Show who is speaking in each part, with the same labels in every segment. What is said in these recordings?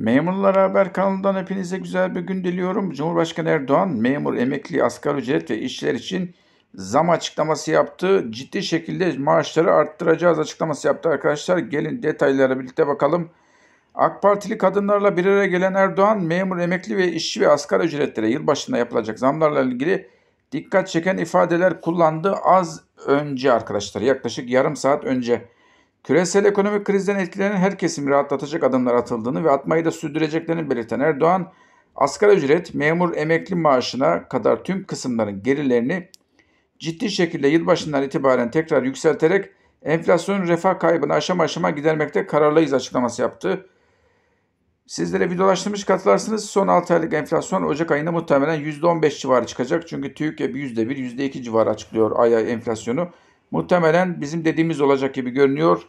Speaker 1: Memurlara Haber kanalından hepinize güzel bir gün diliyorum. Cumhurbaşkanı Erdoğan memur, emekli, asgari ücret ve işçiler için zam açıklaması yaptı. Ciddi şekilde maaşları arttıracağız açıklaması yaptı arkadaşlar. Gelin detaylara birlikte bakalım. AK Partili kadınlarla bir araya gelen Erdoğan memur, emekli ve işçi ve asgari ücretlere yılbaşında yapılacak zamlarla ilgili dikkat çeken ifadeler kullandı az önce arkadaşlar yaklaşık yarım saat önce. Küresel ekonomik krizden etkilenen her kesimi rahatlatacak adımlar atıldığını ve atmayı da sürdüreceklerini belirten Erdoğan, asgari ücret, memur emekli maaşına kadar tüm kısımların gerilerini ciddi şekilde yılbaşından itibaren tekrar yükselterek enflasyonun refah kaybını aşama aşama gidermekte kararlıyız açıklaması yaptı. Sizlere videolaştırmış katılarsınız. Son 6 aylık enflasyon Ocak ayında muhtemelen %15 civarı çıkacak. Çünkü TÜİK %1, %2 civarı açıklıyor ay ay enflasyonu. Muhtemelen bizim dediğimiz olacak gibi görünüyor.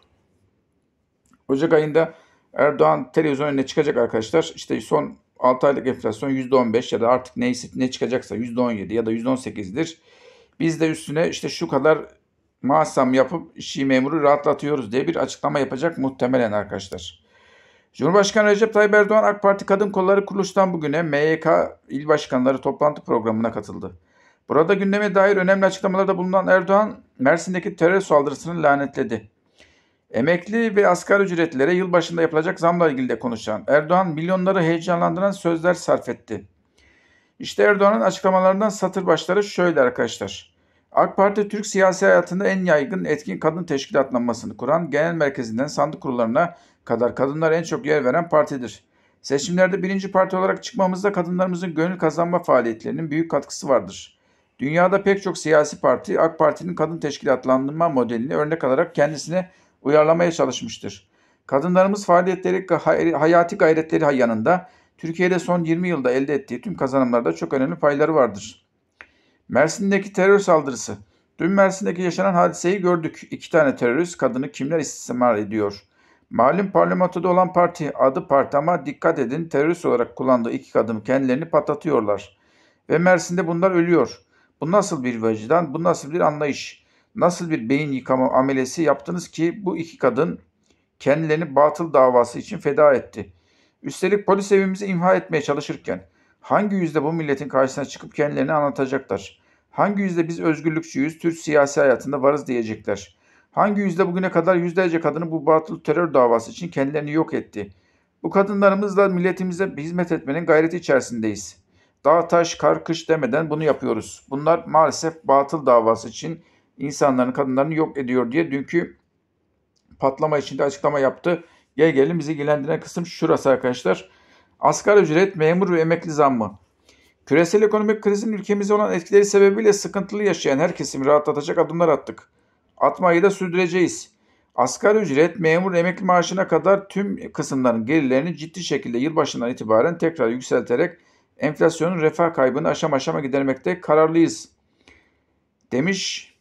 Speaker 1: Ocak ayında Erdoğan televizyon önüne çıkacak arkadaşlar. İşte son 6 aylık enflasyon %15 ya da artık neyse ne çıkacaksa %17 ya da %18'dir. Biz de üstüne işte şu kadar masam yapıp işi memuru rahatlatıyoruz diye bir açıklama yapacak muhtemelen arkadaşlar. Cumhurbaşkanı Recep Tayyip Erdoğan AK Parti Kadın Kolları Kuruluş'tan bugüne MYK il başkanları toplantı programına katıldı. Burada gündeme dair önemli açıklamalarda bulunan Erdoğan, Mersin'deki terör saldırısını lanetledi. Emekli ve asgari ücretlere yılbaşında yapılacak zamla ilgili de konuşan Erdoğan, milyonları heyecanlandıran sözler sarf etti. İşte Erdoğan'ın açıklamalarından satır başları şöyle arkadaşlar. AK Parti Türk siyasi hayatında en yaygın etkin kadın teşkilatlanmasını kuran, genel merkezinden sandık kurullarına kadar kadınlara en çok yer veren partidir. Seçimlerde birinci parti olarak çıkmamızda kadınlarımızın gönül kazanma faaliyetlerinin büyük katkısı vardır.'' Dünyada pek çok siyasi parti AK Parti'nin kadın teşkilatlandırma modelini örnek alarak kendisine uyarlamaya çalışmıştır. Kadınlarımız faaliyetleri e, hayati gayretleri yanında Türkiye'de son 20 yılda elde ettiği tüm kazanımlarda çok önemli payları vardır. Mersin'deki terör saldırısı. Dün Mersin'deki yaşanan hadiseyi gördük. İki tane terörist kadını kimler istismar ediyor? Malum parlamentoda olan parti adı parti ama dikkat edin terörist olarak kullandığı iki kadın kendilerini patlatıyorlar. Ve Mersin'de bunlar ölüyor.'' Bu nasıl bir vicdan, bu nasıl bir anlayış, nasıl bir beyin yıkama amelesi yaptınız ki bu iki kadın kendilerini batıl davası için feda etti. Üstelik polis evimizi imha etmeye çalışırken hangi yüzde bu milletin karşısına çıkıp kendilerini anlatacaklar? Hangi yüzde biz özgürlükçüyüz, Türk siyasi hayatında varız diyecekler? Hangi yüzde bugüne kadar yüzlerce kadını bu batıl terör davası için kendilerini yok etti? Bu kadınlarımızla milletimize hizmet etmenin gayreti içerisindeyiz.'' Dağ taş karkış demeden bunu yapıyoruz. Bunlar maalesef batıl davası için insanların kadınlarını yok ediyor diye dünkü patlama içinde açıklama yaptı. Gel gelin bizi ilgilendiren kısım şurası arkadaşlar. Asgari ücret, memur ve emekli zammı. Küresel ekonomik krizin ülkemize olan etkileri sebebiyle sıkıntılı yaşayan her kesimi rahatlatacak adımlar attık. Atmayı da sürdüreceğiz. Asgari ücret, memur, emekli maaşına kadar tüm kısımların gelirlerini ciddi şekilde yılbaşından itibaren tekrar yükselterek enflasyonun refah kaybını aşama aşama gidermekte kararlıyız demiş.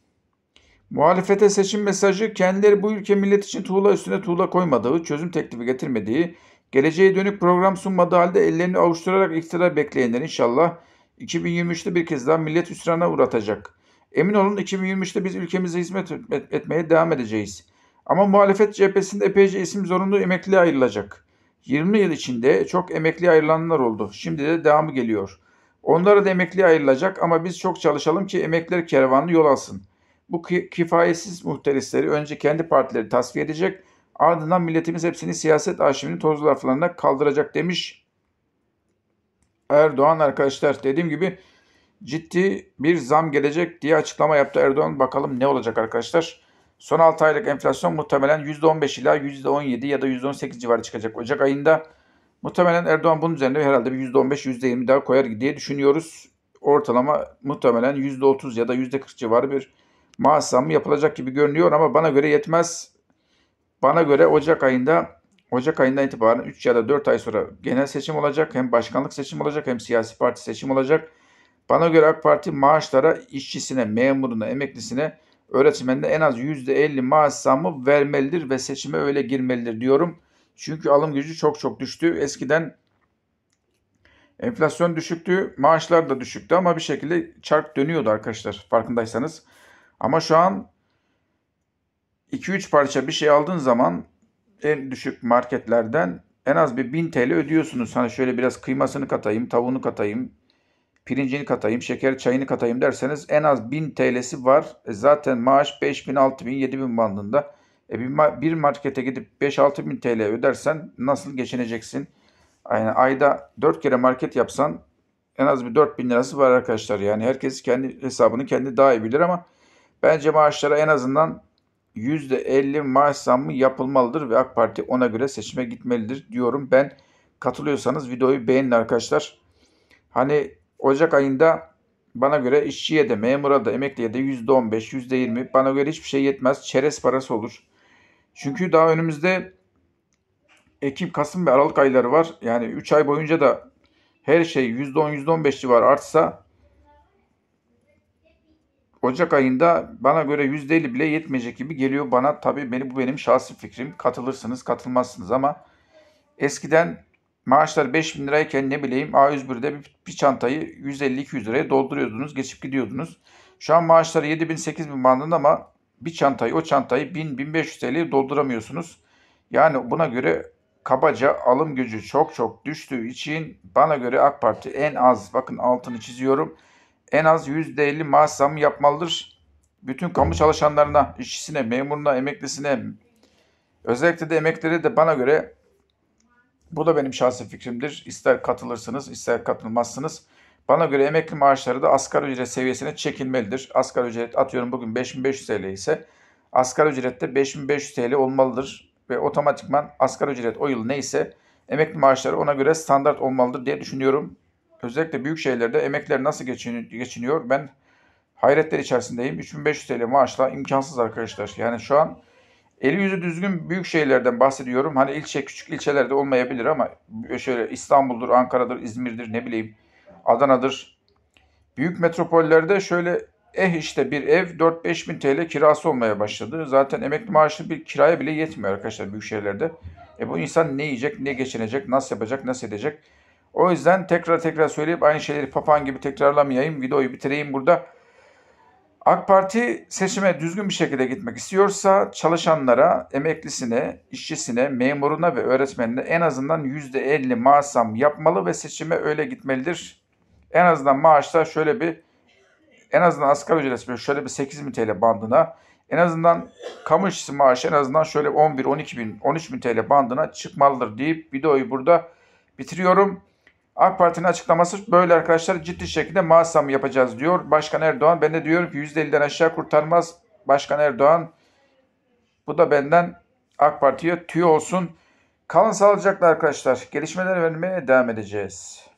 Speaker 1: Muhalefete seçim mesajı kendileri bu ülke millet için tuğla üstüne tuğla koymadığı, çözüm teklifi getirmediği, geleceğe dönük program sunmadığı halde ellerini avuşturarak iktidar bekleyenler inşallah 2023'te bir kez daha millet hüsrana uğratacak. Emin olun 2023'te biz ülkemize hizmet etmeye devam edeceğiz. Ama muhalefet cephesinde epeyce isim zorunlu emekli ayrılacak. 20 yıl içinde çok emekli ayrılanlar oldu. Şimdi de devamı geliyor. Onlara da emekli ayrılacak ama biz çok çalışalım ki emekliler kervanı yol alsın. Bu kifayetsiz muhterisleri önce kendi partileri tasfiye edecek, ardından milletimiz hepsini siyaset arşivinin tozlu raflarına kaldıracak demiş Erdoğan arkadaşlar. Dediğim gibi ciddi bir zam gelecek diye açıklama yaptı Erdoğan. Bakalım ne olacak arkadaşlar. Son 6 aylık enflasyon muhtemelen %15 ila %17 ya da %18 civarı çıkacak Ocak ayında. Muhtemelen Erdoğan bunun üzerinde herhalde bir %15, %20 daha koyar diye düşünüyoruz. Ortalama muhtemelen %30 ya da %40 civarı bir maaş zammı yapılacak gibi görünüyor ama bana göre yetmez. Bana göre Ocak ayında Ocak ayından itibaren 3 ya da 4 ay sonra genel seçim olacak. Hem başkanlık seçim olacak hem siyasi parti seçim olacak. Bana göre AK Parti maaşlara, işçisine, memuruna, emeklisine öğretmenine en az %50 maaş zammı vermelidir ve seçime öyle girmelidir diyorum. Çünkü alım gücü çok çok düştü. Eskiden enflasyon düşüktü, maaşlar da düşüktü ama bir şekilde çark dönüyordu arkadaşlar farkındaysanız. Ama şu an 2-3 parça bir şey aldığın zaman en düşük marketlerden en az bir 1000 TL ödüyorsunuz. Hani şöyle biraz kıymasını katayım, tavuğunu katayım, pirincini katayım, şeker çayını katayım derseniz en az 1000 TL'si var. E zaten maaş 5000, 6000, 7000 bandında. E bir markete gidip 5-6 bin TL ödersen nasıl geçineceksin? Yani ayda 4 kere market yapsan en az bir 4 bin lirası var arkadaşlar. Yani herkes kendi hesabını kendi daha iyi bilir ama bence maaşlara en azından %50 maaş zammı yapılmalıdır ve AK Parti ona göre seçime gitmelidir diyorum. Ben katılıyorsanız videoyu beğenin arkadaşlar. Hani Ocak ayında bana göre işçiye de memura da emekliye de %15, %20 bana göre hiçbir şey yetmez. Çerez parası olur. Çünkü daha önümüzde Ekim, Kasım ve Aralık ayları var. Yani 3 ay boyunca da her şey %10, %15 civarı artsa Ocak ayında bana göre %50 bile yetmeyecek gibi geliyor bana. Tabii beni, bu benim şahsi fikrim. Katılırsınız, katılmazsınız ama eskiden Maaşlar 5000 lirayken ne bileyim A101'de bir, bir çantayı 150-200 liraya dolduruyordunuz, geçip gidiyordunuz. Şu an maaşları 7000-8000 bandında ama bir çantayı o çantayı 1000-1500 TL'ye dolduramıyorsunuz. Yani buna göre kabaca alım gücü çok çok düştüğü için bana göre AK Parti en az bakın altını çiziyorum. En az %50 maaş zammı yapmalıdır. Bütün kamu çalışanlarına, işçisine, memuruna, emeklisine özellikle de emeklilere de bana göre bu da benim şahsi fikrimdir. İster katılırsınız, ister katılmazsınız. Bana göre emekli maaşları da asgari ücret seviyesine çekilmelidir. Asgari ücret atıyorum bugün 5500 TL ise asgari ücrette 5500 TL olmalıdır ve otomatikman asgari ücret o yıl neyse emekli maaşları ona göre standart olmalıdır diye düşünüyorum. Özellikle büyük şehirlerde emekliler nasıl geçiniyor ben hayretler içerisindeyim. 3500 TL maaşla imkansız arkadaşlar. Yani şu an Eli yüzü düzgün büyük şehirlerden bahsediyorum. Hani ilçe küçük ilçelerde olmayabilir ama şöyle İstanbul'dur, Ankara'dır, İzmir'dir ne bileyim Adana'dır. Büyük metropollerde şöyle eh işte bir ev 4-5 bin TL kirası olmaya başladı. Zaten emekli maaşlı bir kiraya bile yetmiyor arkadaşlar büyük şehirlerde. E bu insan ne yiyecek, ne geçinecek, nasıl yapacak, nasıl edecek? O yüzden tekrar tekrar söyleyip aynı şeyleri papağan gibi tekrarlamayayım. Videoyu bitireyim burada. AK Parti seçime düzgün bir şekilde gitmek istiyorsa çalışanlara, emeklisine, işçisine, memuruna ve öğretmenine en azından %50 maaş zam yapmalı ve seçime öyle gitmelidir. En azından maaşta şöyle bir en azından asgari ücret şöyle bir 8 bin TL bandına en azından kamu işçisi maaşı en azından şöyle 11, 12 bin, 13 bin TL bandına çıkmalıdır deyip videoyu burada bitiriyorum. AK Parti'nin açıklaması böyle arkadaşlar ciddi şekilde maaş zammı yapacağız diyor. Başkan Erdoğan ben de diyorum ki %50'den aşağı kurtarmaz Başkan Erdoğan. Bu da benden AK Parti'ye tüy olsun. Kalın sağlıcakla arkadaşlar. Gelişmeler vermeye devam edeceğiz.